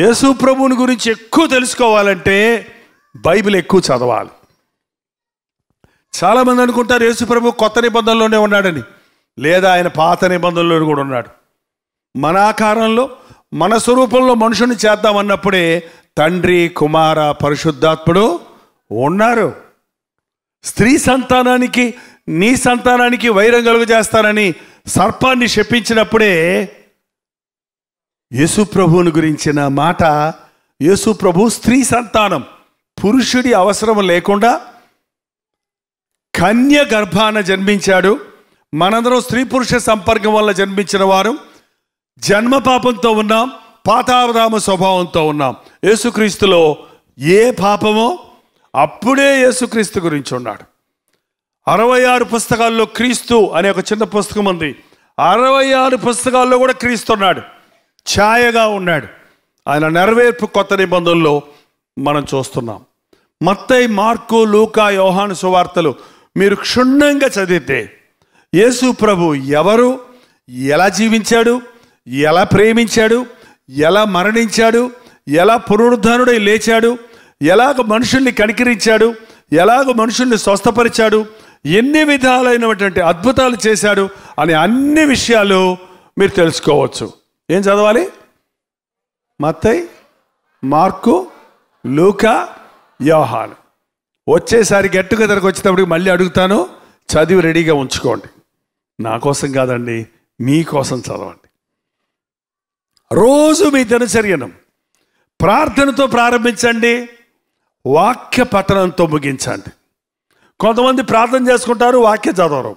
యేసు ప్రభుని గురించి ఎక్కువ తెలుసుకోవాలంటే బైబిల్ ఎక్కువ చదవాలి చాలామంది అనుకుంటారు యేసు ప్రభు కొత్త నిబంధనలోనే ఉన్నాడని లేదా ఆయన పాత నిబంధనలో కూడా ఉన్నాడు మన ఆకారంలో మన స్వరూపంలో మనుషుని చేద్దామన్నప్పుడే తండ్రి కుమార పరిశుద్ధాత్ముడు ఉన్నారు స్త్రీ సంతానానికి నీ సంతానానికి వైరం కలుగు చేస్తానని సర్పాన్ని శపించినప్పుడే యేసు ప్రభువుని గురించిన మాట యేసు ప్రభు స్త్రీ సంతానం పురుషుడి అవసరం లేకుండా కన్య గర్భాన జన్మించాడు మనందరం స్త్రీ పురుష సంపర్కం వల్ల జన్మించిన వారు జన్మ పాపంతో ఉన్నాం పాతావధామ స్వభావంతో ఉన్నాం యేసుక్రీస్తులో ఏ పాపమో అప్పుడే యేసుక్రీస్తు గురించి ఉన్నాడు అరవై ఆరు పుస్తకాల్లో క్రీస్తు అనే ఒక చిన్న పుస్తకం ఉంది అరవై ఆరు పుస్తకాల్లో కూడా క్రీస్తున్నాడు ఛాయగా ఉన్నాడు ఆయన నెరవేర్పు కొత్త నిబంధనల్లో మనం చూస్తున్నాం మత్తయి మార్కు లూకా యోహాను సువార్తలు మీరు క్షుణ్ణంగా చదివితే యేసు ప్రభు ఎవరు ఎలా జీవించాడు ఎలా ప్రేమించాడు ఎలా మరణించాడు ఎలా పునరుద్ధానుడై లేచాడు ఎలాగ మనుషుల్ని కనికరించాడు ఎలాగ మనుషుల్ని స్వస్థపరిచాడు ఎన్ని విధాలైనటువంటి అద్భుతాలు చేశాడు అనే అన్ని విషయాలు మీరు తెలుసుకోవచ్చు ఏం చదవాలి మత్తై మార్కు లూక వ్యవహాలు వచ్చేసారి గట్టుగా టుగెదర్కి వచ్చేటప్పటికి మళ్ళీ అడుగుతాను చదివి రెడీగా ఉంచుకోండి నా కోసం కాదండి మీకోసం చదవండి రోజు మీ దినచర్యను ప్రార్థనతో ప్రారంభించండి వాక్య పఠనంతో ముగించండి కొంతమంది ప్రార్థన చేసుకుంటారు వాక్య చదవరు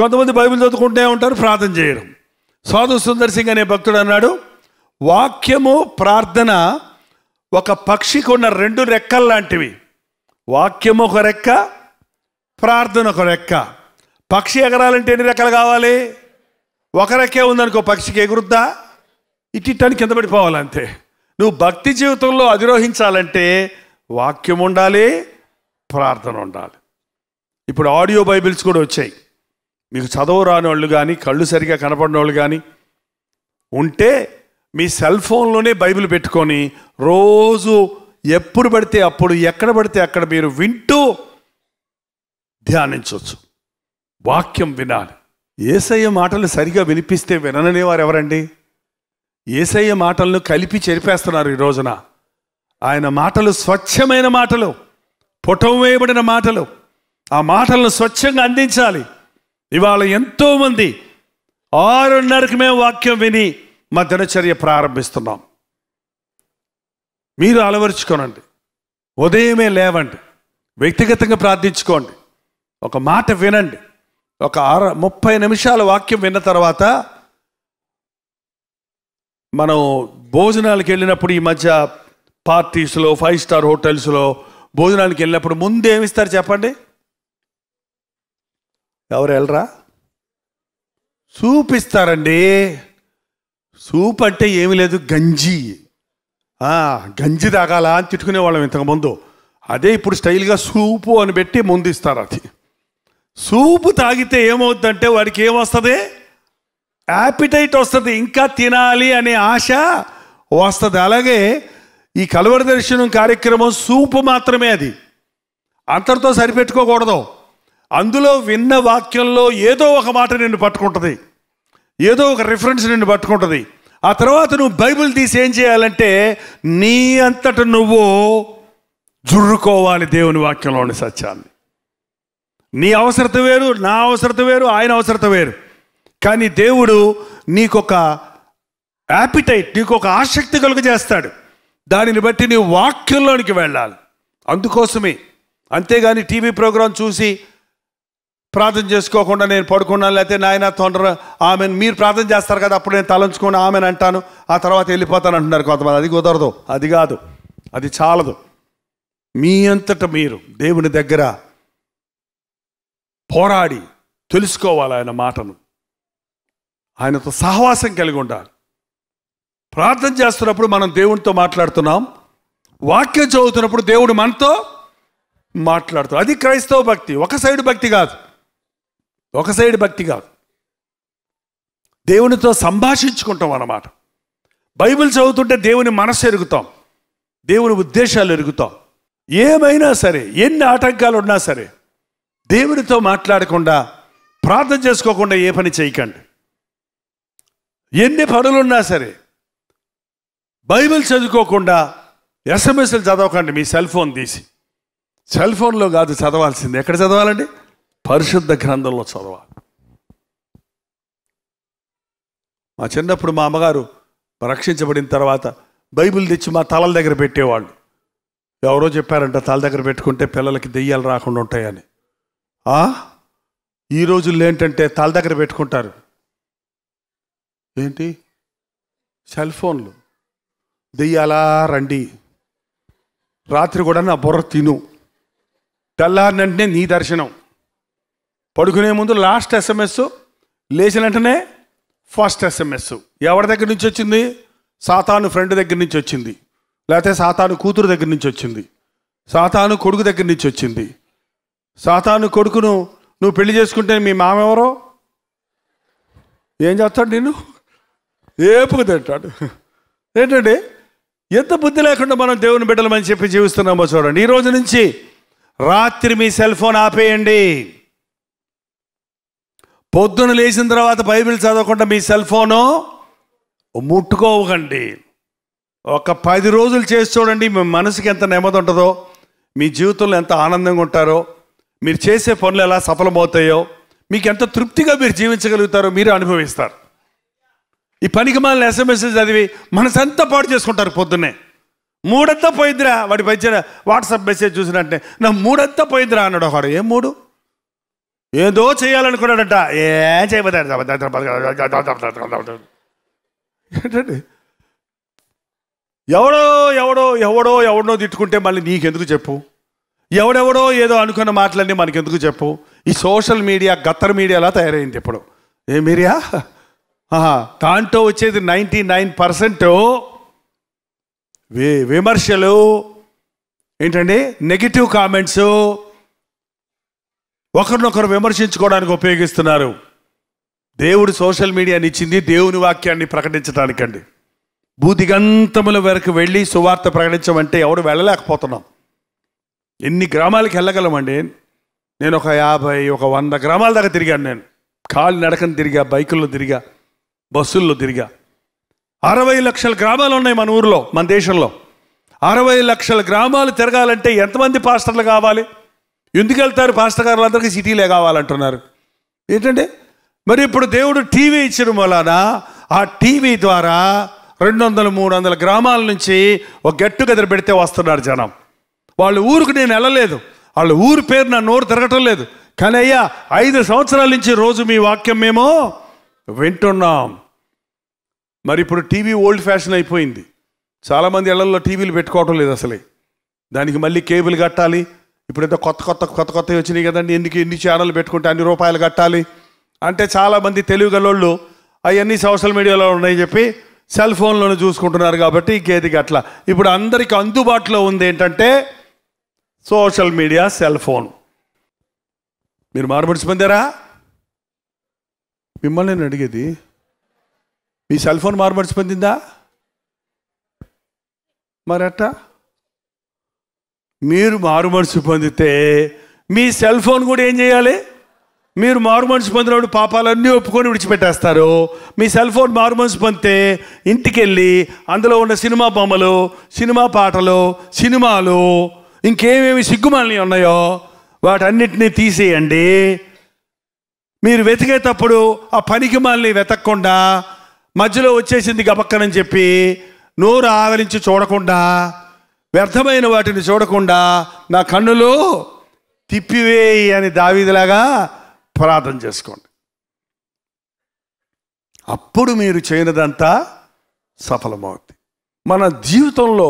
కొంతమంది బైబిల్ చదువుకుంటూనే ఉంటారు ప్రార్థన చేయడం సాధు సుందర్ సింగ్ అనే భక్తుడు అన్నాడు వాక్యము ప్రార్థన ఒక పక్షికి ఉన్న రెండు రెక్కలు లాంటివి వాక్యము ఒక రెక్క ప్రార్థన ఒక రెక్క పక్షి ఎగరాలంటే ఎన్ని రెక్కలు కావాలి ఒక రెక్కే ఉందనుకో పక్షికి ఎగురుద్దా ఇట్టిట్టని కింద పడిపోవాలంతే నువ్వు భక్తి జీవితంలో అధిరోహించాలంటే వాక్యం ఉండాలి ప్రార్థన ఉండాలి ఇప్పుడు ఆడియో బైబిల్స్ కూడా వచ్చాయి మీకు చదువు రాని వాళ్ళు కానీ కళ్ళు సరిగా కనపడిన వాళ్ళు కానీ ఉంటే మీ సెల్ ఫోన్లోనే బైబిల్ పెట్టుకొని రోజు ఎప్పుడు పడితే అప్పుడు ఎక్కడ పడితే అక్కడ మీరు వింటూ ధ్యానించవచ్చు వాక్యం వినాలి ఏసయ్య మాటలు సరిగా వినిపిస్తే విననే వారు ఎవరండి ఏసయ్య మాటలను కలిపి చెరిపేస్తున్నారు ఈ రోజున ఆయన మాటలు స్వచ్ఛమైన మాటలు పుటం వేయబడిన మాటలు ఆ మాటలను స్వచ్ఛంగా అందించాలి ఇవాళ ఎంతోమంది ఆరున్నరకు మేము వాక్యం విని మా దినచర్య ప్రారంభిస్తున్నాం మీరు అలవరుచుకోనండి ఉదయమే లేవండి వ్యక్తిగతంగా ప్రార్థించుకోండి ఒక మాట వినండి ఒక అర ముప్పై నిమిషాల వాక్యం విన్న తర్వాత మనం భోజనాలకు వెళ్ళినప్పుడు ఈ మధ్య పార్టీస్లో ఫైవ్ స్టార్ హోటల్స్లో భోజనానికి వెళ్ళినప్పుడు ముందు ఏమిస్తారు చెప్పండి ఎవరు వెళ్ళరా సూప్ ఇస్తారండి సూప్ అంటే ఏమి లేదు గంజి గంజి తాగాలా అని తిట్టుకునేవాళ్ళం ఇంతకుముందు అదే ఇప్పుడు స్టైల్గా సూపు అని పెట్టి ముందు ఇస్తారు అది సూపు తాగితే ఏమవుద్దంటే వాడికి ఏమొస్తుంది యాపిటైట్ వస్తుంది ఇంకా తినాలి అనే ఆశ వస్తుంది అలాగే ఈ కలవర దర్శనం కార్యక్రమం సూపు మాత్రమే అది అంతటితో సరిపెట్టుకోకూడదు అందులో విన్న వాక్యంలో ఏదో ఒక మాట నిన్ను పట్టుకుంటుంది ఏదో ఒక రిఫరెన్స్ నిన్ను పట్టుకుంటుంది ఆ తర్వాత నువ్వు బైబిల్ తీసి ఏం చేయాలంటే నీ అంతట నువ్వు జుర్రుకోవాలి దేవుని వాక్యంలోని సత్యాన్ని నీ అవసరత వేరు నా అవసరత వేరు ఆయన అవసరత వేరు కానీ దేవుడు నీకొక యాపిటైట్ నీకొక ఆసక్తి కలుగజేస్తాడు దానిని బట్టి నీ వాక్యంలోనికి వెళ్ళాలి అందుకోసమే అంతేగాని టీవీ ప్రోగ్రాం చూసి ప్రార్థన చేసుకోకుండా నేను పడుకున్నాను లేకపోతే నాయన తొందర ఆమెను మీరు ప్రార్థన చేస్తారు కదా అప్పుడు నేను తలంచుకొని ఆమెను అంటాను ఆ తర్వాత వెళ్ళిపోతాను అంటున్నారు కొంతమంది అది కుదరదు అది కాదు అది చాలదు మీ అంతట మీరు దేవుని దగ్గర పోరాడి తెలుసుకోవాలి ఆయన మాటను ఆయనతో సహవాసం కలిగి ఉండాలి ప్రార్థన చేస్తున్నప్పుడు మనం దేవునితో మాట్లాడుతున్నాం వాక్యం చదువుతున్నప్పుడు దేవుడు మనతో మాట్లాడుతున్నాం అది క్రైస్తవ భక్తి ఒక సైడ్ భక్తి కాదు ఒక సైడ్ భక్తి కాదు దేవునితో సంభాషించుకుంటాం అన్నమాట బైబిల్ చదువుతుంటే దేవుని మనసు ఎరుగుతాం దేవుని ఉద్దేశాలు ఎరుగుతాం ఏమైనా సరే ఎన్ని ఆటంకాలు ఉన్నా సరే దేవునితో మాట్లాడకుండా ప్రార్థన చేసుకోకుండా ఏ పని చేయకండి ఎన్ని పనులున్నా సరే బైబిల్ చదువుకోకుండా ఎస్ఎంఎస్లు చదవకండి మీ సెల్ ఫోన్ తీసి సెల్ ఫోన్లో కాదు చదవాల్సింది ఎక్కడ చదవాలండి పరిశుద్ధ గ్రంథంలో చదవాలి మా చిన్నప్పుడు మా అమ్మగారు రక్షించబడిన తర్వాత బైబిల్ తెచ్చి మా తలల దగ్గర పెట్టేవాళ్ళు ఎవరో చెప్పారంట తల దగ్గర పెట్టుకుంటే పిల్లలకి దెయ్యాలు రాకుండా ఉంటాయని ఈ రోజుల్లో ఏంటంటే తల దగ్గర పెట్టుకుంటారు ఏంటి సెల్ ఫోన్లు దెయ్యాలా రండి రాత్రి కూడా నా బుర్ర తిను తెల్లారినంటే నీ దర్శనం పడుకునే ముందు లాస్ట్ ఎస్ఎంఎస్ లేచిన వెంటనే ఫస్ట్ ఎస్ఎంఎస్ ఎవరి దగ్గర నుంచి వచ్చింది సాతాను ఫ్రెండ్ దగ్గర నుంచి వచ్చింది లేకపోతే సాతాను కూతురు దగ్గర నుంచి వచ్చింది సాతాను కొడుకు దగ్గర నుంచి వచ్చింది సాతాను కొడుకును నువ్వు పెళ్లి చేసుకుంటే మీ మామ ఎవరో ఏం చేస్తాడు నేను ఏపుకు తింటాడు ఏంటంటే ఎంత బుద్ధి లేకుండా మనం దేవుని బిడ్డలమని చెప్పి జీవిస్తున్నామో చూడండి ఈ రోజు నుంచి రాత్రి మీ సెల్ ఫోన్ ఆపేయండి పొద్దున లేచిన తర్వాత బైబిల్ చదవకుండా మీ సెల్ ఫోను ముట్టుకోవకండి ఒక పది రోజులు చేసి చూడండి మీ మనసుకి ఎంత నెమ్మది ఉంటుందో మీ జీవితంలో ఎంత ఆనందంగా ఉంటారో మీరు చేసే పనులు ఎలా సఫలమవుతాయో మీకు ఎంత తృప్తిగా మీరు జీవించగలుగుతారో మీరు అనుభవిస్తారు ఈ పనికి మనల్ని ఎస్ఎంఎస్ చదివి మనసు ఎంత పాటు చేసుకుంటారు పొద్దున్నే మూడంతా పోయిందిరా వాడి పైన వాట్సాప్ మెసేజ్ చూసినట్టే నా మూడంతా పోయిందిరా అన్నాడు ఒకడు ఏం మూడు ఏదో చేయాలనుకున్నాడట ఏం చేయబోతాడు ఎవడో ఎవడో ఎవడో ఎవడో తిట్టుకుంటే మళ్ళీ నీకెందుకు చెప్పు ఎవడెవడో ఏదో అనుకున్న మాటలన్నీ మనకెందుకు చెప్పు ఈ సోషల్ మీడియా గత్తర్ మీడియాలా తయారైంది ఇప్పుడు ఏ మీరియా దాంట్లో వచ్చేది నైంటీ నైన్ పర్సెంట్ విమర్శలు ఏంటండి నెగిటివ్ కామెంట్స్ ఒకరినొకరు విమర్శించుకోవడానికి ఉపయోగిస్తున్నారు దేవుడు సోషల్ మీడియాని ఇచ్చింది దేవుని వాక్యాన్ని ప్రకటించడానికండి బూదిగంతముల వరకు వెళ్ళి సువార్త ప్రకటించమంటే ఎవరు వెళ్ళలేకపోతున్నాం ఎన్ని గ్రామాలకు వెళ్ళగలమండి నేను ఒక యాభై ఒక వంద గ్రామాల దాకా తిరిగాను నేను కాళ్ళు నడకని తిరిగా బైకుల్లో తిరిగా బస్సుల్లో తిరిగా అరవై లక్షల గ్రామాలు ఉన్నాయి మన ఊరిలో మన దేశంలో అరవై లక్షల గ్రామాలు తిరగాలంటే ఎంతమంది పాస్టర్లు కావాలి ఎందుకు వెళ్తారు పాస్టర్ గారు అందరికీ సిటీలే కావాలంటున్నారు ఏంటంటే మరి ఇప్పుడు దేవుడు టీవీ ఇచ్చిన వలన ఆ టీవీ ద్వారా రెండు వందల మూడు వందల గ్రామాల నుంచి ఒక గట్టు టుగెదర్ పెడితే వస్తున్నారు జనం వాళ్ళ ఊరికి నేను వెళ్ళలేదు వాళ్ళ ఊరి పేరు నా నోరు తిరగటం లేదు కానీ అయ్యా ఐదు సంవత్సరాల నుంచి రోజు మీ వాక్యం మేము వింటున్నాం మరి ఇప్పుడు టీవీ ఓల్డ్ ఫ్యాషన్ అయిపోయింది చాలామంది ఇళ్లలో టీవీలు పెట్టుకోవటం లేదు అసలే దానికి మళ్ళీ కేబుల్ కట్టాలి ఇప్పుడు ఏదో కొత్త కొత్త కొత్త కొత్తవి వచ్చినాయి కదండి ఎందుకు ఎన్ని ఛానల్ పెట్టుకుంటే అన్ని రూపాయలు కట్టాలి అంటే చాలామంది తెలుగు గలోళ్ళు అవన్నీ సోషల్ మీడియాలో ఉన్నాయని చెప్పి సెల్ ఫోన్లోనే చూసుకుంటున్నారు కాబట్టి ఇంకేది అట్లా ఇప్పుడు అందరికి అందుబాటులో ఉంది ఏంటంటే సోషల్ మీడియా సెల్ ఫోన్ మీరు మారుమడిచి పొందారా మిమ్మల్ని నేను అడిగేది మీ సెల్ ఫోన్ మారుమడిచి పొందిందా మరట్టా మీరు మారు మనసు పొందితే మీ సెల్ ఫోన్ కూడా ఏం చేయాలి మీరు మారు మనసు పొందినప్పుడు పాపాలన్నీ ఒప్పుకొని విడిచిపెట్టేస్తారు మీ సెల్ ఫోన్ మారు మనసు పొందితే ఇంటికి వెళ్ళి అందులో ఉన్న సినిమా బొమ్మలు సినిమా పాటలు సినిమాలు ఇంకేమేమి సిగ్గుమాలని ఉన్నాయో వాటన్నిటినీ తీసేయండి మీరు వెతికేటప్పుడు ఆ పనికి మాలని వెతకకుండా మధ్యలో వచ్చేసింది గబక్కనని చెప్పి నోరు ఆవరించి చూడకుండా వ్యర్థమైన వాటిని చూడకుండా నా కన్నులు తిప్పివేయి అని దావీదిలాగా ప్రార్థన చేసుకోండి అప్పుడు మీరు చేయనిదంతా సఫలమవుతుంది మన జీవితంలో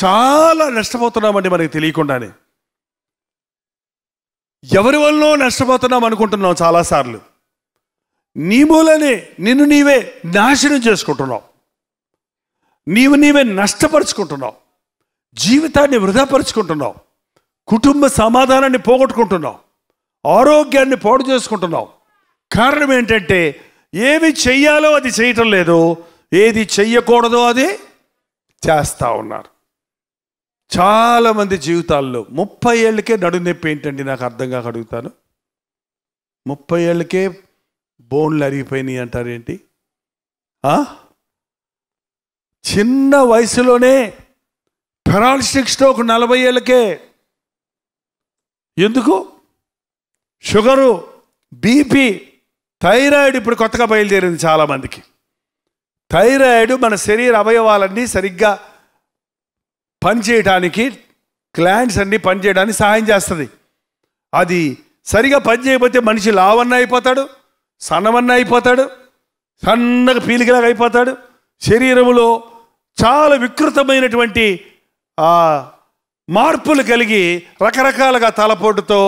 చాలా నష్టపోతున్నామండి మనకి తెలియకుండానే ఎవరి వల్ల నష్టపోతున్నాం అనుకుంటున్నాం చాలాసార్లు నీ మూలనే నిన్ను నీవే నాశనం చేసుకుంటున్నావు నీవు నీవే నష్టపరుచుకుంటున్నావు జీవితాన్ని వృధాపరుచుకుంటున్నావు కుటుంబ సమాధానాన్ని పోగొట్టుకుంటున్నావు ఆరోగ్యాన్ని పాడు చేసుకుంటున్నావు కారణం ఏంటంటే ఏమి చెయ్యాలో అది చేయటం లేదు ఏది చెయ్యకూడదో అది చేస్తూ ఉన్నారు చాలామంది జీవితాల్లో ముప్పై ఏళ్ళకే నడునొప్పి ఏంటండి నాకు అర్థం కాక అడుగుతాను ముప్పై ఏళ్ళకే బోన్లు అరిగిపోయినాయి అంటారేంటి చిన్న వయసులోనే పెరాలసిక్ ఒక నలభై ఏళ్ళకే ఎందుకు షుగరు బీపీ థైరాయిడ్ ఇప్పుడు కొత్తగా బయలుదేరింది చాలామందికి థైరాయిడ్ మన శరీర అవయవాలన్నీ సరిగ్గా పనిచేయడానికి క్లాండ్స్ అన్నీ పనిచేయడానికి సహాయం చేస్తుంది అది సరిగా పనిచేయకపోతే మనిషి లావన్న అయిపోతాడు సన్నవన్న అయిపోతాడు సన్నగా పీలికలాగా అయిపోతాడు శరీరంలో చాలా వికృతమైనటువంటి మార్పులు కలిగి రకరకాలుగా తలపోటుతో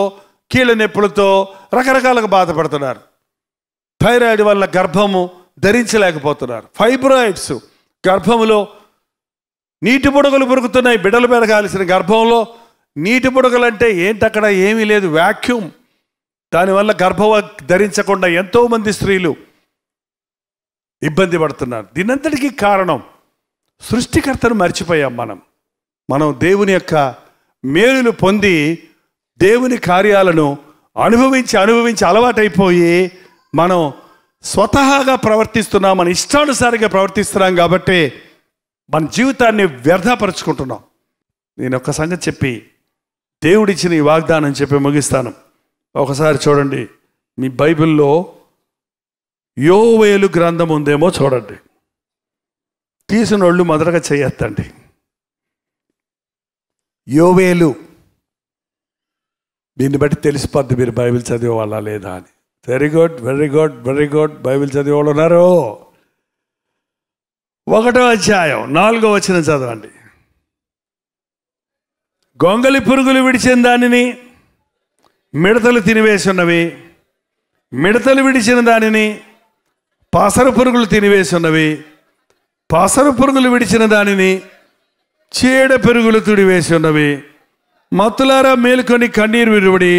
కీళ్ళ నొప్పులతో రకరకాలుగా బాధపడుతున్నారు థైరాయిడ్ వల్ల గర్భము ధరించలేకపోతున్నారు ఫైబ్రాయిడ్స్ గర్భములో నీటి బుడగలు పురుగుతున్నాయి బిడ్డలు పెరగాల్సిన గర్భంలో నీటి బుడగలు అంటే ఏంటక్కడ ఏమీ లేదు వ్యాక్యూమ్ దానివల్ల గర్భం ధరించకుండా ఎంతోమంది స్త్రీలు ఇబ్బంది పడుతున్నారు దీనంతటికీ కారణం సృష్టికర్తను మర్చిపోయాం మనం మనం దేవుని యొక్క మేలును పొంది దేవుని కార్యాలను అనుభవించి అనుభవించి అలవాటైపోయి మనం స్వతహాగా ప్రవర్తిస్తున్నాం మన ఇష్టానుసారిగా ప్రవర్తిస్తున్నాం కాబట్టి మన జీవితాన్ని వ్యర్థపరచుకుంటున్నాం నేను ఒక సంగతి చెప్పి దేవుడిచ్చిన ఈ వాగ్దానం చెప్పి ముగిస్తాను ఒకసారి చూడండి మీ బైబిల్లో యోవేలు గ్రంథం ఉందేమో చూడండి తీసిన వాళ్ళు మొదటగా చేయొద్దండి యోవేలు దీన్ని బట్టి తెలిసిపోద్ది మీరు బైబిల్ చదివేవాళ్ళ లేదా అని very good very good very good Bible చదివేవాళ్ళు ఉన్నారు ఒకటో అధ్యాయం నాలుగో వచ్చిన చదవండి గొంగలి పురుగులు విడిచిన దానిని మిడతలు తినివేసున్నవి మిడతలు విడిచిన దానిని పాసర పురుగులు తినివేసున్నవి పాసర పురుగులు విడిచిన దానిని చీడ పెరుగులు వేసి ఉన్నవి మత్తులారా మేలుకొని కన్నీరు విరువడి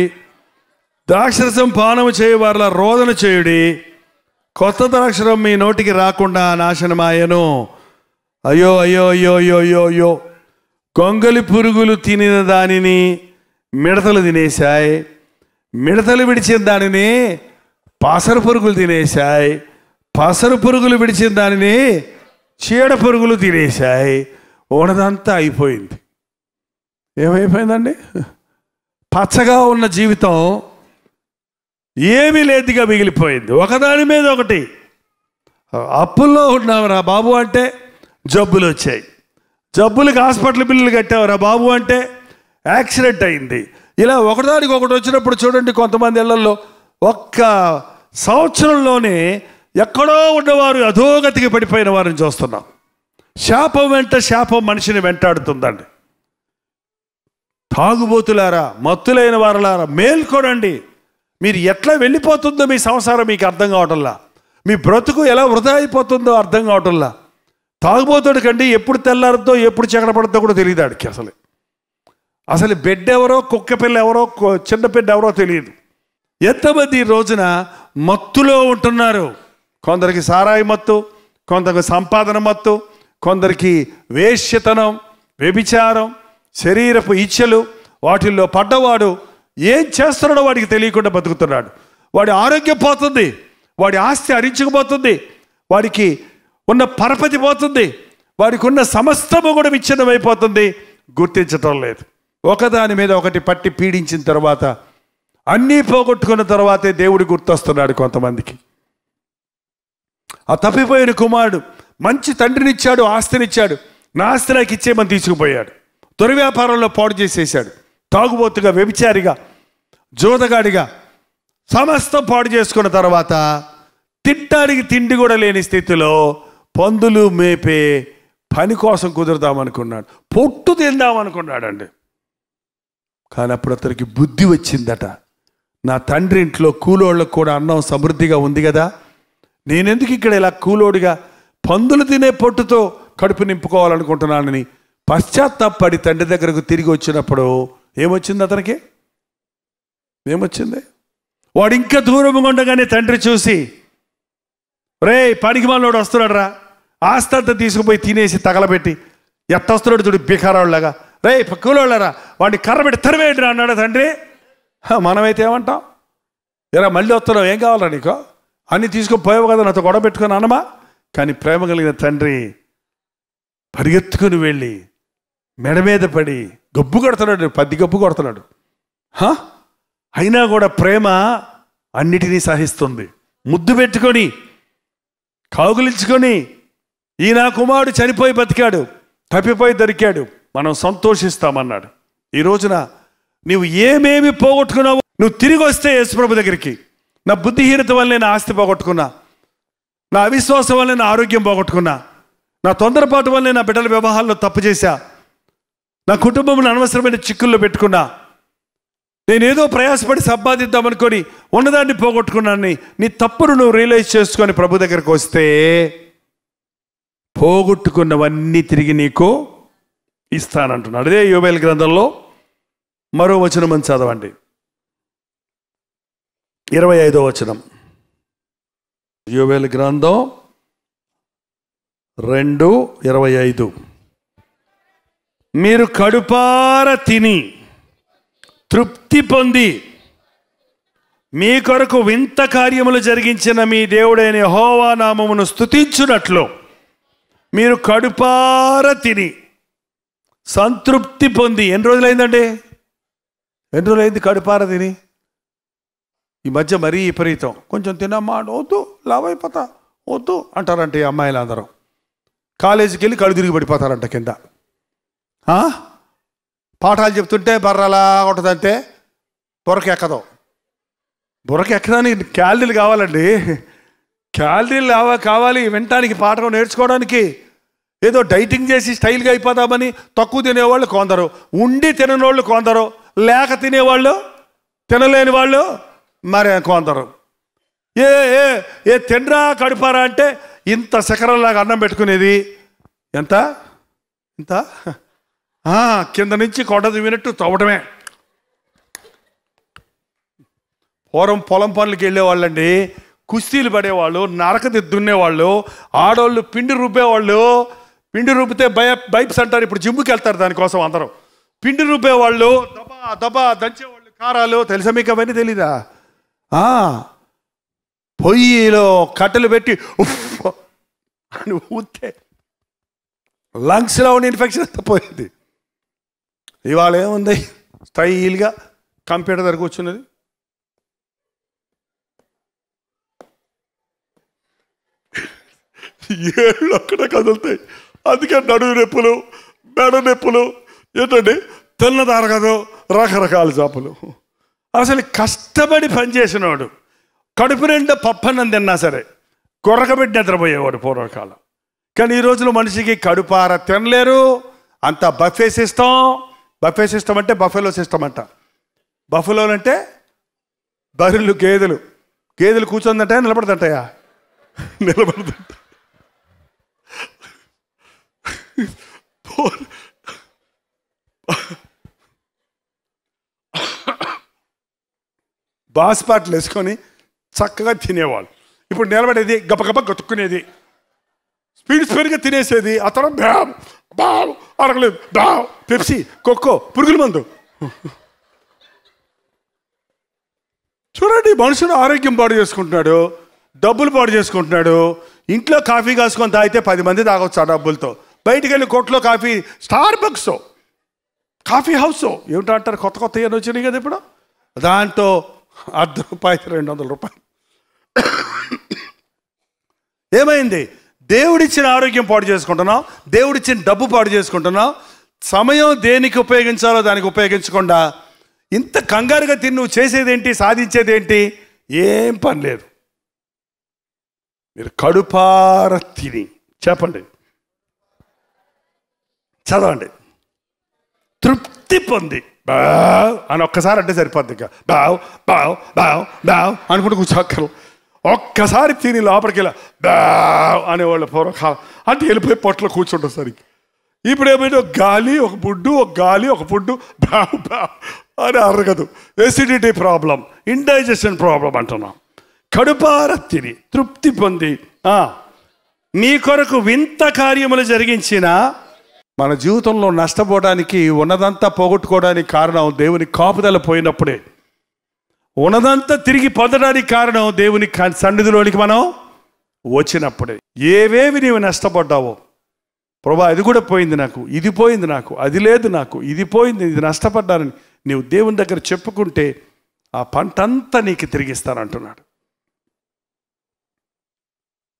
ద్రాక్షరసం పానము చేయు వారిలా రోదన చేయుడి కొత్త ద్రాక్షరం మీ నోటికి రాకుండా నాశనమాయను అయ్యో అయ్యో అయ్యో అయ్యో అయ్యో అయ్యో గొంగలి పురుగులు తినిన దానిని మిడతలు తినేశాయి మిడతలు విడిచిన దానిని పాసర పురుగులు తినేశాయి పాసర పురుగులు విడిచిన దానిని చీడ పురుగులు తినేశాయి ఓడదంతా అయిపోయింది ఏమైపోయిందండి పచ్చగా ఉన్న జీవితం ఏమీ లేదుగా మిగిలిపోయింది ఒకదాని మీద ఒకటి అప్పుల్లో ఉన్నావురా బాబు అంటే జబ్బులు వచ్చాయి జబ్బులకు హాస్పిటల్ బిల్లులు కట్టావురా బాబు అంటే యాక్సిడెంట్ అయింది ఇలా ఒకదానికి ఒకటి వచ్చినప్పుడు చూడండి కొంతమంది ఇళ్లలో ఒక్క సంవత్సరంలోనే ఎక్కడో ఉన్నవారు అధోగతికి పడిపోయిన వారిని చూస్తున్నాం శాపం వెంట శాపం మనిషిని వెంటాడుతుందండి తాగుబోతులారా మత్తులైన వారలారా మేల్కొనండి మీరు ఎట్లా వెళ్ళిపోతుందో మీ సంసారం మీకు అర్థం కావటంలా మీ బ్రతుకు ఎలా వృధా అయిపోతుందో అర్థం కావటంలా తాగుబోతుడు కండి ఎప్పుడు తెల్లారుతో ఎప్పుడు చక్కడ కూడా తెలియదు ఆడికి అసలు అసలు బెడ్ ఎవరో కుక్క పిల్ల ఎవరో చిన్న బిడ్డ ఎవరో తెలియదు ఎంతమంది ఈ రోజున మత్తులో ఉంటున్నారు కొందరికి సారాయి మత్తు కొందరికి సంపాదన మత్తు కొందరికి వేష్యతనం వ్యభిచారం శరీరపు ఇచ్చలు వాటిల్లో పడ్డవాడు ఏం చేస్తున్నాడో వాడికి తెలియకుండా బతుకుతున్నాడు వాడి ఆరోగ్యం పోతుంది వాడి ఆస్తి అరించుకుపోతుంది వాడికి ఉన్న పరపతి పోతుంది వాడికి ఉన్న సమస్తము కూడా విచ్ఛిన్నమైపోతుంది గుర్తించటం లేదు ఒకదాని మీద ఒకటి పట్టి పీడించిన తర్వాత అన్నీ పోగొట్టుకున్న తర్వాతే దేవుడు గుర్తొస్తున్నాడు కొంతమందికి ఆ తప్పిపోయిన కుమారుడు మంచి తండ్రినిచ్చాడు ఆస్తినిచ్చాడు నా ఆస్తి నాకు ఇచ్చేయమని తీసుకుపోయాడు దుర్వ్యాపారంలో పాడు చేసేసాడు తాగుబోతుగా వ్యభిచారిగా జోదగాడిగా సమస్తం పాడు చేసుకున్న తర్వాత తింటానికి తిండి కూడా లేని స్థితిలో పందులు మేపే పని కోసం కుదురుదామనుకున్నాడు పొట్టు తిందామనుకున్నాడండి కానీ అప్పుడు అతనికి బుద్ధి వచ్చిందట నా తండ్రి ఇంట్లో కూలోళ్ళకు కూడా అన్నం సమృద్ధిగా ఉంది కదా నేనెందుకు ఇక్కడ ఇలా కూలోడిగా పందులు తినే పొట్టుతో కడుపు నింపుకోవాలనుకుంటున్నానని పశ్చాత్తాపడి తండ్రి దగ్గరకు తిరిగి వచ్చినప్పుడు ఏమొచ్చింది అతనికి ఏమొచ్చింది వాడు ఇంకా దూరంగా ఉండగానే తండ్రి చూసి రే పనికి మనోడు వస్తున్నాడు రా ఆస్తంత తీసుకుపోయి తినేసి తగలబెట్టి ఎట్ట వస్తున్నాడు చూడు బికారాళ్ళగా రే పక్కులోళ్ళరా వాడిని కర్ర పెట్టి తరివేయండి రా అన్నాడు తండ్రి మనమైతే ఏమంటాం ఇలా మళ్ళీ వస్తున్నావు ఏం కావాలా నీకు అన్నీ తీసుకుపోయావు కదా నాతో గొడవ పెట్టుకున్నా అన్నమా కానీ ప్రేమ కలిగిన తండ్రి పరిగెత్తుకుని వెళ్ళి మెడ మీద పడి గబ్బు కొడుతున్నాడు పది గబ్బు కొడుతున్నాడు అయినా కూడా ప్రేమ అన్నిటినీ సహిస్తుంది ముద్దు పెట్టుకొని కాగులించుకొని ఈయన కుమారుడు చనిపోయి బతికాడు తప్పిపోయి దొరికాడు మనం సంతోషిస్తామన్నాడు ఈ రోజున నువ్వు ఏమేమి పోగొట్టుకున్నావు నువ్వు తిరిగి వస్తే యేసుప్రభు దగ్గరికి నా బుద్ధిహీనత వల్ల నేను ఆస్తి పోగొట్టుకున్నా నా అవిశ్వాసం వల్ల నా ఆరోగ్యం పోగొట్టుకున్నా నా తొందరపాటు వల్ల నా బిడ్డల వ్యవహారంలో తప్పు చేశా నా కుటుంబంలో అనవసరమైన చిక్కుల్లో పెట్టుకున్నా నేనేదో ప్రయాసపడి సంపాదిద్దామనుకొని ఉన్నదాన్ని పోగొట్టుకున్నాను నీ తప్పును నువ్వు రియలైజ్ చేసుకొని ప్రభు దగ్గరకు వస్తే పోగొట్టుకున్నవన్నీ తిరిగి నీకు ఇస్తానంటున్నాడు అదే యోబేల్ గ్రంథంలో మరో వచనం అని చదవండి ఇరవై ఐదో వచనం యోవేల గ్రంథం రెండు ఇరవై ఐదు మీరు కడుపార తిని తృప్తి పొంది మీ కొరకు వింత కార్యములు జరిగించిన మీ దేవుడైన హోవా నామమును స్థుతించున్నట్లు మీరు కడుపార తిని సంతృప్తి పొంది ఎన్ని రోజులైందండి ఎన్ని రోజులైంది కడుపార తిని ఈ మధ్య మరీ విపరీతం కొంచెం తినమాట వద్దు లావైపోతా వద్దు అంటారంట ఈ అమ్మాయిలు అందరూ కాలేజీకి వెళ్ళి కళ్ళు తిరిగి పడిపోతారంట కింద పాఠాలు చెప్తుంటే బర్రలా ఉంటుందంటే బొరక ఎక్కడానికి క్యాలరీలు కావాలండి క్యాలరీలు కావా కావాలి వినటానికి పాఠం నేర్చుకోవడానికి ఏదో డైటింగ్ చేసి స్టైల్గా అయిపోదామని తక్కువ తినేవాళ్ళు కొందరు ఉండి తినని వాళ్ళు కొందరు లేక తినేవాళ్ళు తినలేని వాళ్ళు మరి కొందరు ఏ ఏ ఏ తిండ్రా కడుపారా అంటే ఇంత శకరంలాగా అన్నం పెట్టుకునేది ఎంత ఇంత కింద నుంచి కొండ వినట్టు తవ్వటమే పూర్వం పొలం పనులకి వెళ్ళేవాళ్ళండి కుస్తీలు పడేవాళ్ళు నరకది దున్నేవాళ్ళు ఆడవాళ్ళు పిండి రుబ్బేవాళ్ళు పిండి రుబ్బితే బయ బైప్స్ అంటారు ఇప్పుడు జిమ్కి వెళ్తారు దానికోసం అందరూ పిండి రుబ్బేవాళ్ళు దబా దబా దంచేవాళ్ళు కారాలు తెలుసా మీకు అవన్నీ తెలీదా పొయ్యిలో కట్టెలు పెట్టి అని ఊతే లంగ్స్లో ఉన్న ఇన్ఫెక్షన్ అంతా పోయింది ఇవాళ ఏముంది స్టైల్గా కంప్యూటర్ దగ్గర కూర్చున్నది ఏళ్ళు అక్కడ కదులుతాయి అందుకే నడువు నొప్పులు మెడ నొప్పులు ఏంటంటే తిన్నదారగదు రకరకాల చేపలు అసలు కష్టపడి పనిచేసినవాడు కడుపు నిండా పప్పన్నం తిన్నా సరే గొర్రకబెట్టి నిద్రపోయేవాడు పూర్వకాలం కానీ ఈ రోజులో మనిషికి కడుపార తినలేరు అంత బఫే సిస్టమ్ బఫే సిస్టమ్ అంటే బఫెలో సిస్టమ్ అంట బఫెలో అంటే బరులు గేదెలు గేదెలు కూర్చొందంట నిలబడదంటయా నిలబడదంట బాస్ వేసుకొని చక్కగా తినేవాళ్ళు ఇప్పుడు నిలబడేది గబగబ గతుక్కునేది స్పీడ్ స్పీడ్గా తినేసేది అతను తర్వాత బ్యావ్ బావ్ అరగలేదు బావ్ పెప్సీ కొక్కో పురుగుల మందు చూడండి మనుషుడు ఆరోగ్యం పాడు చేసుకుంటున్నాడు డబ్బులు పాడు చేసుకుంటున్నాడు ఇంట్లో కాఫీ కాసుకొని తాగితే పది మంది తాగొచ్చు ఆ డబ్బులతో బయటికి వెళ్ళి కొట్లో coffee Starbucks coffee house ఏమిటంటారు కొత్త కొత్త ఏమైనా వచ్చినాయి కదా ఇప్పుడు దాంతో అర్ధ రూపాయికి రెండు వందల రూపాయలు ఏమైంది దేవుడిచ్చిన ఆరోగ్యం పాడు చేసుకుంటున్నాం దేవుడిచ్చిన డబ్బు పాడు చేసుకుంటున్నాం సమయం దేనికి ఉపయోగించాలో దానికి ఉపయోగించకుండా ఇంత కంగారుగా తిని నువ్వు చేసేదేంటి సాధించేదేంటి ఏం పని లేదు మీరు కడుపార తిని చెప్పండి చదవండి తృప్తి పొంది బావ్ అని ఒక్కసారి అంటే సరిపోద్ది ఇక బావ్ బావ్ బావ్ బావ్ అనుకుంటూ కూర్చోక్కరు ఒక్కసారి తిని లోపలికి వెళ్ళా బావ్ అనేవాళ్ళు పూర్వకాలం అంటే వెళ్ళిపోయి పొట్టలో కూర్చుంటారు సరికి ఇప్పుడు ఏమైనా ఒక గాలి ఒక బుడ్డు ఒక గాలి ఒక బుడ్డు బావ్ బావ్ అని అరగదు ఎసిడిటీ ప్రాబ్లం ఇండైజెషన్ ప్రాబ్లం అంటున్నాం కడుపార తిని తృప్తి పొంది నీ కొరకు వింత కార్యములు జరిగించిన మన జీవితంలో నష్టపోవడానికి ఉన్నదంతా పోగొట్టుకోవడానికి కారణం దేవుని కాపుదల పోయినప్పుడే ఉన్నదంతా తిరిగి పొందడానికి కారణం దేవుని సన్నిధిలోనికి మనం వచ్చినప్పుడే ఏవేవి నీవు నష్టపడ్డావో ప్రభా అది కూడా పోయింది నాకు ఇది పోయింది నాకు అది లేదు నాకు ఇది పోయింది ఇది నష్టపడ్డానని నీవు దేవుని దగ్గర చెప్పుకుంటే ఆ పంట అంతా నీకు తిరిగిస్తానంటున్నాడు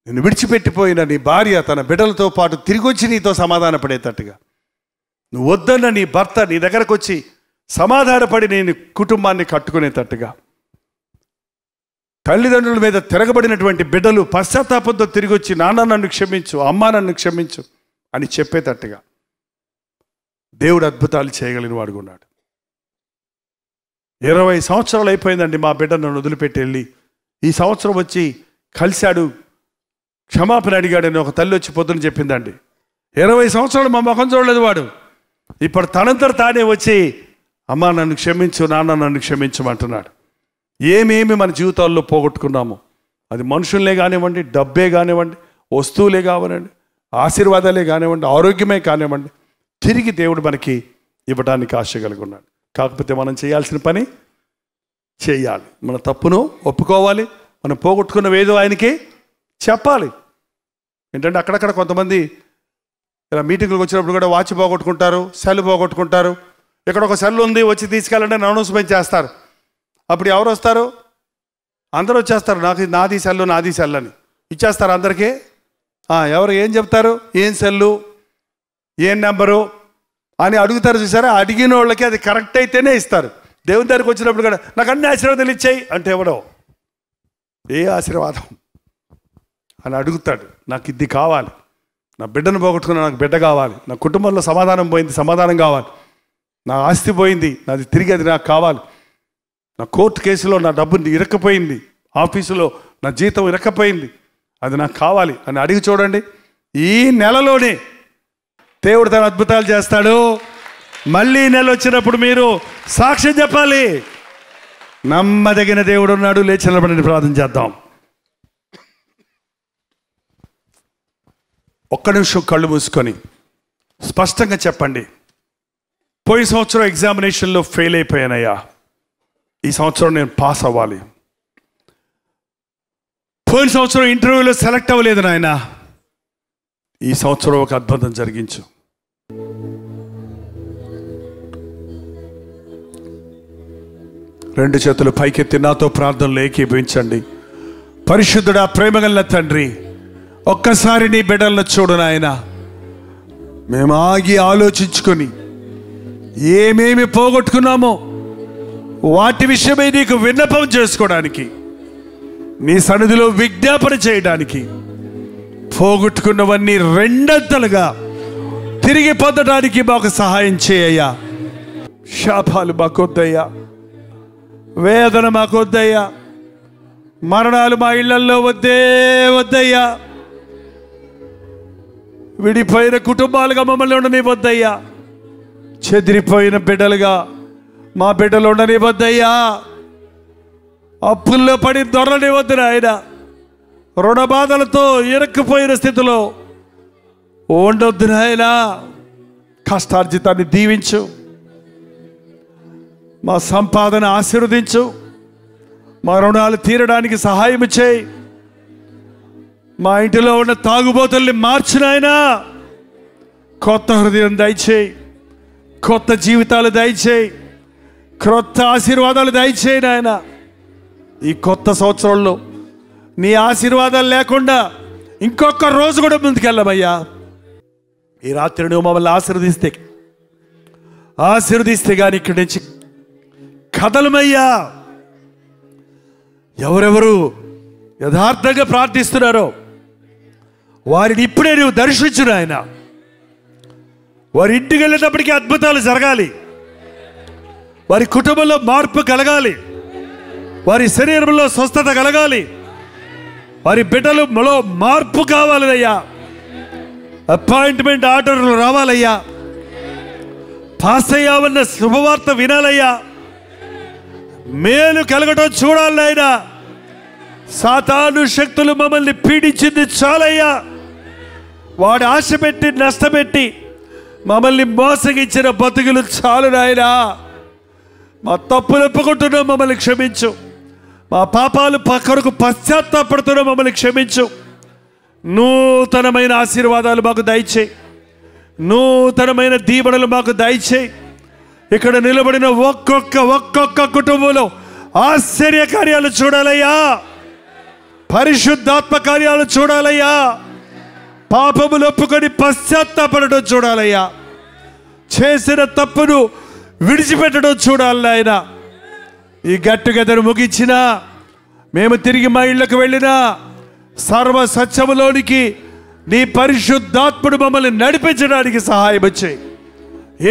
నిన్ను విడిచిపెట్టిపోయిన నీ భార్య తన బిడ్డలతో పాటు తిరిగి వచ్చి నీతో పడేటట్టుగా నువ్వు వద్దన్న నీ భర్త నీ దగ్గరకు వచ్చి సమాధానపడి నేను కుటుంబాన్ని కట్టుకునేటట్టుగా తల్లిదండ్రుల మీద తిరగబడినటువంటి బిడ్డలు పశ్చాత్తాపంతో తిరిగి వచ్చి నాన్న నన్ను క్షమించు అమ్మ నన్ను క్షమించు అని చెప్పేటట్టుగా దేవుడు అద్భుతాలు చేయగలిగిన వాడుకున్నాడు ఇరవై సంవత్సరాలు అయిపోయిందండి మా బిడ్డ నన్ను వదిలిపెట్టి వెళ్ళి ఈ సంవత్సరం వచ్చి కలిశాడు క్షమాపణ అడిగాడని ఒక తల్లి వచ్చి పొద్దున చెప్పిందండి ఇరవై సంవత్సరాలు మా ముఖం చూడలేదు వాడు ఇప్పుడు తనంతర తానే వచ్చి అమ్మ నన్ను క్షమించు నాన్న నన్ను క్షమించమంటున్నాడు ఏమేమి మన జీవితాల్లో పోగొట్టుకున్నాము అది మనుషుల్నే కానివ్వండి డబ్బే కానివ్వండి వస్తువులే కానివ్వండి ఆశీర్వాదాలే కానివ్వండి ఆరోగ్యమే కానివ్వండి తిరిగి దేవుడు మనకి ఇవ్వడానికి ఆశ కలిగి ఉన్నాడు కాకపోతే మనం చేయాల్సిన పని చేయాలి మన తప్పును ఒప్పుకోవాలి మనం పోగొట్టుకున్న ఏదో ఆయనకి చెప్పాలి ఏంటంటే అక్కడక్కడ కొంతమంది ఇలా మీటింగ్లకు వచ్చినప్పుడు కూడా వాచ్ పోగొట్టుకుంటారు సెల్ పోగొట్టుకుంటారు ఇక్కడ ఒక సెల్ ఉంది వచ్చి తీసుకెళ్ళండి అనౌన్స్మెంట్ చేస్తారు అప్పుడు ఎవరు వస్తారు అందరూ వచ్చేస్తారు నాకు నాది సెల్లు నాది సెల్ అని ఇచ్చేస్తారు అందరికీ ఎవరు ఏం చెప్తారు ఏం సెల్లు ఏం నెంబరు అని అడుగుతారు చూసారా అడిగిన వాళ్ళకి అది కరెక్ట్ అయితేనే ఇస్తారు దేవుని దగ్గరికి వచ్చినప్పుడు కూడా నాకు అన్ని ఆశీర్వాదాలు ఇచ్చాయి అంటే ఎవడో ఏ ఆశీర్వాదం అని అడుగుతాడు నాకు ఇది కావాలి నా బిడ్డను పోగొట్టుకున్న నాకు బిడ్డ కావాలి నా కుటుంబంలో సమాధానం పోయింది సమాధానం కావాలి నా ఆస్తి పోయింది నాది తిరిగి అది నాకు కావాలి నా కోర్టు కేసులో నా డబ్బు ఇరక్కపోయింది ఆఫీసులో నా జీతం ఇరక్కపోయింది అది నాకు కావాలి అని అడిగి చూడండి ఈ నెలలోనే దేవుడు తన అద్భుతాలు చేస్తాడు మళ్ళీ నెల వచ్చినప్పుడు మీరు సాక్ష్యం చెప్పాలి నమ్మదగిన దేవుడు ఉన్నాడు లేచి నిలబడని ప్రార్థన చేద్దాం ఒక్క నిమిషం కళ్ళు మూసుకొని స్పష్టంగా చెప్పండి పోయిన సంవత్సరం ఎగ్జామినేషన్లో ఫెయిల్ అయిపోయానయ్యా ఈ సంవత్సరం నేను పాస్ అవ్వాలి పోయిన సంవత్సరం ఇంటర్వ్యూలో సెలెక్ట్ అవ్వలేదు నాయన ఈ సంవత్సరం ఒక అద్భుతం జరిగించు రెండు చేతులు పైకెత్తి నాతో ప్రార్థనలు ఏకీభవించండి పరిశుద్ధుడా ప్రేమగల్ల తండ్రి ఒక్కసారి నీ బిడ్డలను చూడు నాయన మేము ఆగి ఆలోచించుకొని ఏమేమి పోగొట్టుకున్నామో వాటి విషయమై నీకు విన్నపం చేసుకోవడానికి నీ సన్నిధిలో విజ్ఞాపన చేయడానికి పోగొట్టుకున్నవన్నీ రెండంతలుగా తిరిగి పొందడానికి మాకు సహాయం చేయయ్యా శాపాలు వద్దయ్యా వేదన వద్దయ్యా మరణాలు మా ఇళ్లల్లో వద్దే వద్దయ్యా విడిపోయిన కుటుంబాలుగా మమ్మల్ని ఉండనివ్వద్దయ్యా చెదిరిపోయిన బిడ్డలుగా మా బిడ్డలు ఉండనివ్వద్దయ్యా అప్పుల్లో పడి దొరనివ్వద్దు ఆయన రుణ బాధలతో ఇరక్కుపోయిన స్థితిలో ఉండొద్దు ఆయన కష్టార్జితాన్ని దీవించు మా సంపాదన ఆశీర్వదించు మా రుణాలు తీరడానికి సహాయం చేయి మా ఇంటిలో ఉన్న తాగుబోతుల్ని మార్చినాయనా కొత్త హృదయం దయచేయి కొత్త జీవితాలు దయచేయి క్రొత్త ఆశీర్వాదాలు దయచేయి నాయన ఈ కొత్త సంవత్సరంలో నీ ఆశీర్వాదాలు లేకుండా ఇంకొక రోజు కూడా ముందుకెళ్ళమయ్యా ఈ రాత్రి నువ్వు మమ్మల్ని ఆశీర్వదిస్తే ఆశీర్వదిస్తే కానీ ఇక్కడి నుంచి కథలమయ్యా ఎవరెవరు యథార్థంగా ప్రార్థిస్తున్నారో వారిని ఇప్పుడే నువ్వు దర్శించుడు ఆయన వారి ఇంటికి వెళ్ళేటప్పటికీ అద్భుతాలు జరగాలి వారి కుటుంబంలో మార్పు కలగాలి వారి శరీరంలో స్వస్థత కలగాలి వారి బిడ్డలు మలో మార్పు కావాలయ్యా అపాయింట్మెంట్ ఆర్డర్లు రావాలయ్యా పాస్ అయ్యావన్న శుభవార్త వినాలయ్యా మేలు కలగటం చూడాలయ్యా సాతాను శక్తులు మమ్మల్ని పీడించింది చాలయ్యా వాడు ఆశ పెట్టి నష్టపెట్టి మమ్మల్ని మోసగించిన బతుకులు చాలు నాయనా మా తప్పులు ఒప్పుకుంటున్నాం మమ్మల్ని క్షమించు మా పాపాలు పక్కరకు పశ్చాత్తాపడుతున్నా మమ్మల్ని క్షమించు నూతనమైన ఆశీర్వాదాలు మాకు దయచేయి నూతనమైన దీవెనలు మాకు దయచేయి ఇక్కడ నిలబడిన ఒక్కొక్క ఒక్కొక్క కుటుంబంలో ఆశ్చర్య కార్యాలు చూడాలయ్యా పరిశుద్ధాత్మ కార్యాలు చూడాలయ్యా పాపములు ఒప్పుకొని పశ్చాత్తాపడడం చూడాలయ్యా చేసిన తప్పును విడిచిపెట్టడం చూడాలి ఆయన ఈ గదరు ముగించిన మేము తిరిగి మా ఇళ్లకు వెళ్ళినా సర్వ సత్యములోనికి నీ పరిశుద్ధాత్ముడు మమ్మల్ని నడిపించడానికి సహాయం వచ్చాయి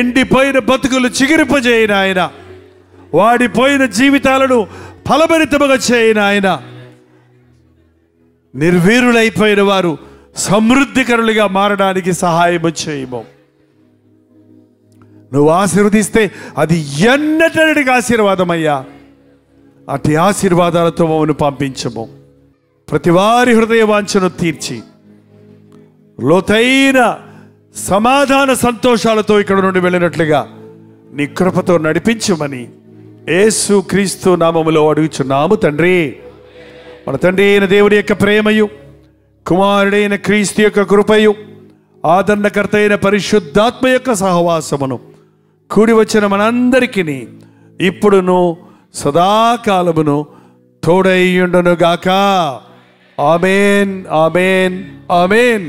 ఎండిపోయిన బతుకులు చిగిరిపజేయిన ఆయన వాడిపోయిన జీవితాలను ఫలభరితముగా చేయిన ఆయన నిర్వీరులైపోయిన వారు సమృద్ధికరులుగా మారడానికి సహాయం చేయము నువ్వు ఆశీర్వదిస్తే అది ఎన్నటడికి ఆశీర్వాదమయ్యా అటు ఆశీర్వాదాలతో మమ్మల్ని పంపించము ప్రతి వారి హృదయ వాంఛను తీర్చి లోతైన సమాధాన సంతోషాలతో ఇక్కడ నుండి వెళ్ళినట్లుగా నీ కృపతో నడిపించమని యేసు క్రీస్తు నామములో అడుగుచున్నాము తండ్రి మన తండ్రి అయిన దేవుడి యొక్క ప్రేమయు కుమారుడైన క్రీస్తు యొక్క కృపయు ఆదరణకర్త అయిన పరిశుద్ధాత్మ యొక్క సహవాసమును కూడి వచ్చిన మనందరికీ ఇప్పుడును సదాకాలమును తోడైయుండునుగాక ఆమెన్ ఆమెన్ ఆమెన్